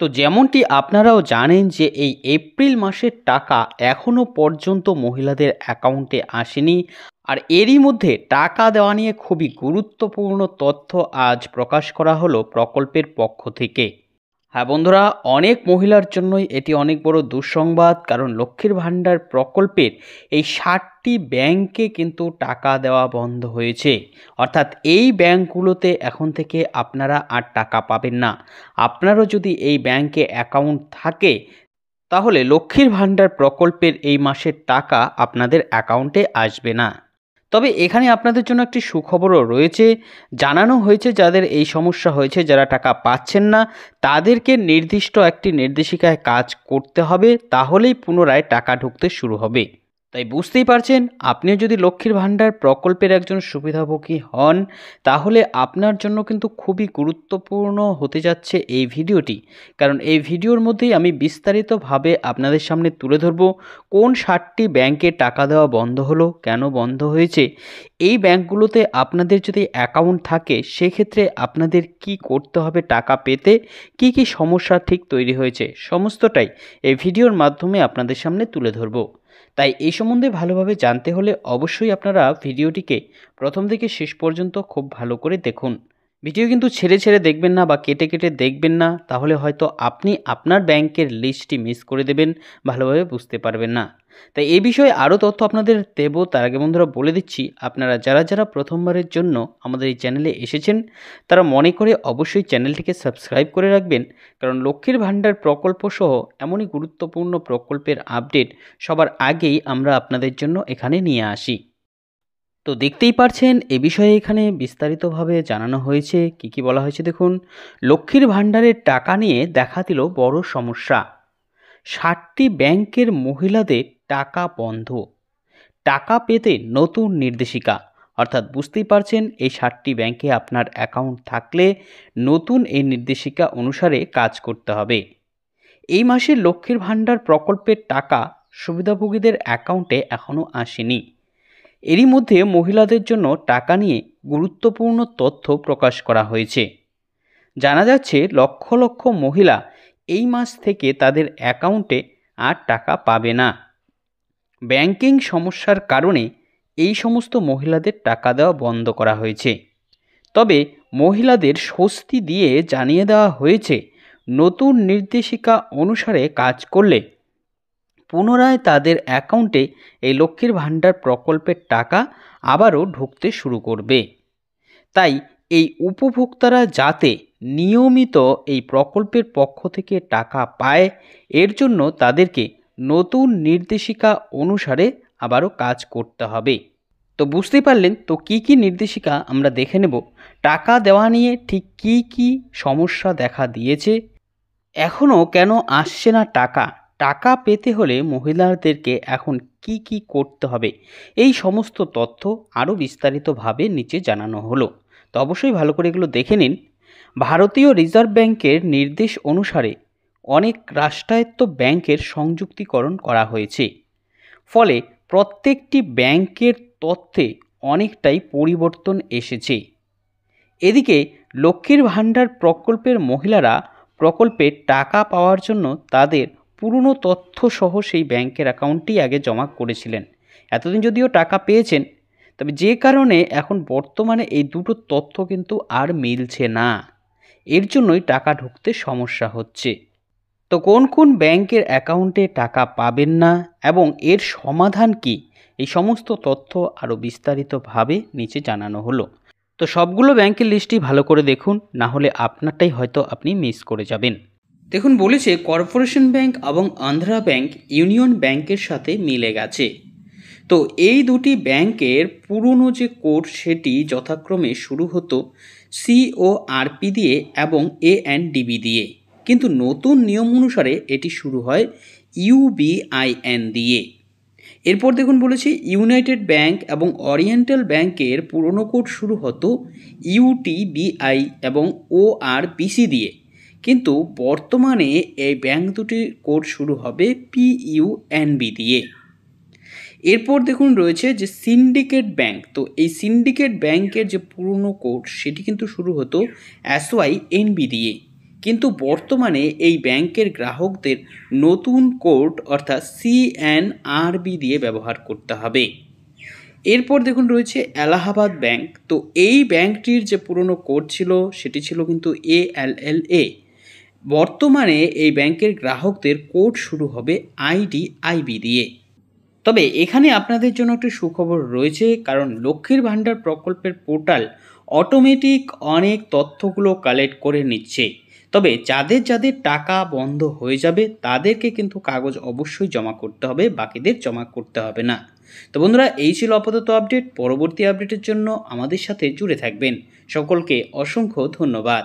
তো যেমনটি আপনারাও জানেন যে এই এপ্রিল মাসের টাকা এখনও পর্যন্ত মহিলাদের অ্যাকাউন্টে আসেনি আর এরই মধ্যে টাকা দেওয়া নিয়ে খুবই গুরুত্বপূর্ণ তথ্য আজ প্রকাশ করা হলো প্রকল্পের পক্ষ থেকে হ্যাঁ বন্ধুরা অনেক মহিলার জন্যই এটি অনেক বড় দুঃসংবাদ কারণ লক্ষ্মীর ভাণ্ডার প্রকল্পের এই ষাটটি ব্যাংকে কিন্তু টাকা দেওয়া বন্ধ হয়েছে অর্থাৎ এই ব্যাংকগুলোতে এখন থেকে আপনারা আর টাকা পাবেন না আপনারও যদি এই ব্যাংকে অ্যাকাউন্ট থাকে তাহলে লক্ষ্মীর ভাণ্ডার প্রকল্পের এই মাসের টাকা আপনাদের অ্যাকাউন্টে আসবে না তবে এখানে আপনাদের জন্য একটি সুখবরও রয়েছে জানানো হয়েছে যাদের এই সমস্যা হয়েছে যারা টাকা পাচ্ছেন না তাদেরকে নির্দিষ্ট একটি নির্দেশিকায় কাজ করতে হবে তাহলেই পুনরায় টাকা ঢুকতে শুরু হবে তাই বুঝতেই পারছেন আপনি যদি লক্ষ্মীর ভাণ্ডার প্রকল্পের একজন সুবিধাভোগী হন তাহলে আপনার জন্য কিন্তু খুবই গুরুত্বপূর্ণ হতে যাচ্ছে এই ভিডিওটি কারণ এই ভিডিওর মধ্যেই আমি বিস্তারিতভাবে আপনাদের সামনে তুলে ধরব কোন ষাটটি ব্যাংকে টাকা দেওয়া বন্ধ হলো কেন বন্ধ হয়েছে এই ব্যাংকগুলোতে আপনাদের যদি অ্যাকাউন্ট থাকে সেক্ষেত্রে আপনাদের কি করতে হবে টাকা পেতে কি কি সমস্যা ঠিক তৈরি হয়েছে সমস্তটাই এই ভিডিওর মাধ্যমে আপনাদের সামনে তুলে ধরবো তাই এই সম্বন্ধে ভালোভাবে জানতে হলে অবশ্যই আপনারা ভিডিওটিকে প্রথম থেকে শেষ পর্যন্ত খুব ভালো করে দেখুন ভিডিও কিন্তু ছেড়ে ছেড়ে দেখবেন না বা কেটে কেটে দেখবেন না তাহলে হয়তো আপনি আপনার ব্যাংকের লিস্টটি মিস করে দেবেন ভালোভাবে বুঝতে পারবেন না তাই এ বিষয়ে আরও তথ্য আপনাদের দেব তার আগে বন্ধুরা বলে দিচ্ছি আপনারা যারা যারা প্রথমবারের জন্য আমাদের এই চ্যানেলে এসেছেন তারা মনে করে অবশ্যই চ্যানেলটিকে সাবস্ক্রাইব করে রাখবেন কারণ লক্ষ্মীর ভাণ্ডার প্রকল্প সহ এমনই গুরুত্বপূর্ণ প্রকল্পের আপডেট সবার আগেই আমরা আপনাদের জন্য এখানে নিয়ে আসি তো দেখতেই পারছেন এ বিষয়ে এখানে বিস্তারিতভাবে জানানো হয়েছে কি কি বলা হয়েছে দেখুন লক্ষ্মীর ভাণ্ডারের টাকা নিয়ে দেখা দিল বড় সমস্যা ষাটটি ব্যাংকের মহিলাদের টাকা বন্ধ টাকা পেতে নতুন নির্দেশিকা অর্থাৎ বুঝতেই পারছেন এই ষাটটি ব্যাংকে আপনার অ্যাকাউন্ট থাকলে নতুন এই নির্দেশিকা অনুসারে কাজ করতে হবে এই মাসে লক্ষ্মীর ভাণ্ডার প্রকল্পের টাকা সুবিধাভোগীদের অ্যাকাউন্টে এখনও আসেনি এরই মধ্যে মহিলাদের জন্য টাকা নিয়ে গুরুত্বপূর্ণ তথ্য প্রকাশ করা হয়েছে জানা যাচ্ছে লক্ষ লক্ষ মহিলা এই মাস থেকে তাদের অ্যাকাউন্টে আর টাকা পাবে না ব্যাংকিং সমস্যার কারণে এই সমস্ত মহিলাদের টাকা দেওয়া বন্ধ করা হয়েছে তবে মহিলাদের স্বস্তি দিয়ে জানিয়ে দেওয়া হয়েছে নতুন নির্দেশিকা অনুসারে কাজ করলে পুনরায় তাদের অ্যাকাউন্টে এই লক্ষ্মীর ভাণ্ডার প্রকল্পের টাকা আবারও ঢুকতে শুরু করবে তাই এই উপভোক্তারা যাতে নিয়মিত এই প্রকল্পের পক্ষ থেকে টাকা পায় এর জন্য তাদেরকে নতুন নির্দেশিকা অনুসারে আবারও কাজ করতে হবে তো বুঝতে পারলেন তো কি কি নির্দেশিকা আমরা দেখে নেব টাকা দেওয়া নিয়ে ঠিক কি কি সমস্যা দেখা দিয়েছে এখনও কেন আসছে না টাকা টাকা পেতে হলে মহিলাদেরকে এখন কি কি করতে হবে এই সমস্ত তথ্য আরও বিস্তারিতভাবে নিচে জানানো হলো তো অবশ্যই ভালো করে এগুলো দেখে নিন ভারতীয় রিজার্ভ ব্যাংকের নির্দেশ অনুসারে অনেক রাষ্ট্রায়ত্ত ব্যাংকের সংযুক্তিকরণ করা হয়েছে ফলে প্রত্যেকটি ব্যাংকের তথ্যে অনেকটাই পরিবর্তন এসেছে এদিকে লক্ষ্মীর ভাণ্ডার প্রকল্পের মহিলারা প্রকল্পে টাকা পাওয়ার জন্য তাদের পুরনো তথ্যসহ সেই ব্যাংকের অ্যাকাউন্টটি আগে জমা করেছিলেন এতদিন যদিও টাকা পেয়েছেন তবে যে কারণে এখন বর্তমানে এই দুটো তথ্য কিন্তু আর মিলছে না এর জন্যই টাকা ঢুকতে সমস্যা হচ্ছে তো কোন কোন ব্যাংকের অ্যাকাউন্টে টাকা পাবেন না এবং এর সমাধান কি এই সমস্ত তথ্য আরও বিস্তারিতভাবে নিচে জানানো হলো তো সবগুলো ব্যাংকের লিস্টই ভালো করে দেখুন না হলে আপনারটাই হয়তো আপনি মিস করে যাবেন দেখুন বলেছে কর্পোরেশন ব্যাংক এবং আন্ধ্রা ব্যাংক ইউনিয়ন ব্যাংকের সাথে মিলে গেছে তো এই দুটি ব্যাংকের পুরনো যে কোড সেটি যথাক্রমে শুরু হতো সিওআরপি দিয়ে এবং এ অ্যান্ড ডিবি দিয়ে কিন্তু নতুন নিয়ম অনুসারে এটি শুরু হয় ইউবিআইএন দিয়ে এরপর দেখুন বলেছি ইউনাইটেড ব্যাংক এবং অরিয়েন্টাল ব্যাংকের পুরনো কোড শুরু হতো ইউটিবিআই এবং ওআরপিসি দিয়ে কিন্তু বর্তমানে এই ব্যাংক দুটির কোড শুরু হবে পিইউএনবি দিয়ে এরপর দেখুন রয়েছে যে সিন্ডিকেট ব্যাংক তো এই সিন্ডিকেট ব্যাংকের যে পুরনো কোড সেটি কিন্তু শুরু হতো এসওয়াই এনবি দিয়ে কিন্তু বর্তমানে এই ব্যাংকের গ্রাহকদের নতুন কোড অর্থাৎ সিএনআরবি দিয়ে ব্যবহার করতে হবে এরপর দেখুন রয়েছে এলাহাবাদ ব্যাংক তো এই ব্যাংকটির যে পুরনো কোড ছিল সেটি ছিল কিন্তু এ এল এল এ বর্তমানে এই ব্যাংকের গ্রাহকদের কোড শুরু হবে আইডি আইবি দিয়ে তবে এখানে আপনাদের জন্য একটি সুখবর রয়েছে কারণ লক্ষ্মীর ভাণ্ডার প্রকল্পের পোর্টাল অটোমেটিক অনেক তথ্যগুলো কালেক্ট করে নিচ্ছে তবে যাদের যাদের টাকা বন্ধ হয়ে যাবে তাদেরকে কিন্তু কাগজ অবশ্যই জমা করতে হবে বাকিদের জমা করতে হবে না তো বন্ধুরা এই ছিল আপাতত আপডেট পরবর্তী আপডেটের জন্য আমাদের সাথে জুড়ে থাকবেন সকলকে অসংখ্য ধন্যবাদ